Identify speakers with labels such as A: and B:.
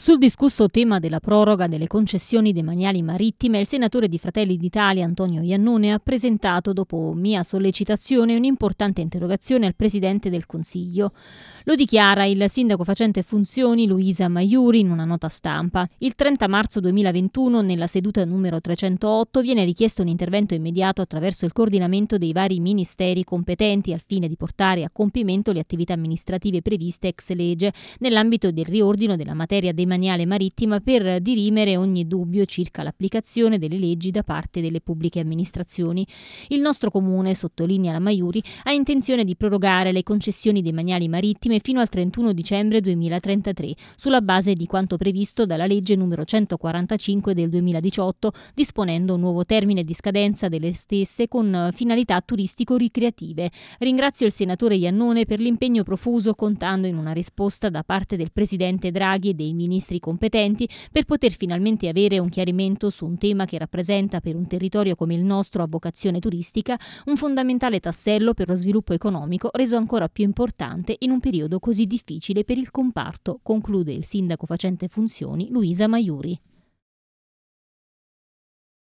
A: Sul discusso tema della proroga delle concessioni demaniali marittime, il senatore di Fratelli d'Italia Antonio Iannone ha presentato, dopo mia sollecitazione, un'importante interrogazione al Presidente del Consiglio. Lo dichiara il sindaco facente funzioni Luisa Maiuri in una nota stampa. Il 30 marzo 2021, nella seduta numero 308, viene richiesto un intervento immediato attraverso il coordinamento dei vari ministeri competenti al fine di portare a compimento le attività amministrative previste ex legge nell'ambito del riordino della materia demaniale demaniale marittima per dirimere ogni dubbio circa l'applicazione delle leggi da parte delle pubbliche amministrazioni. Il nostro comune, sottolinea la Maiuri, ha intenzione di prorogare le concessioni dei maniali marittime fino al 31 dicembre 2033, sulla base di quanto previsto dalla legge numero 145 del 2018, disponendo un nuovo termine di scadenza delle stesse con finalità turistico-ricreative. Ringrazio il senatore Iannone per l'impegno profuso contando in una risposta da parte del presidente Draghi e dei ministri ministri competenti per poter finalmente avere un chiarimento su un tema che rappresenta per un territorio come il nostro a vocazione turistica un fondamentale tassello per lo sviluppo economico reso ancora più importante in un periodo così difficile per il comparto, conclude il sindaco facente funzioni Luisa Maiuri.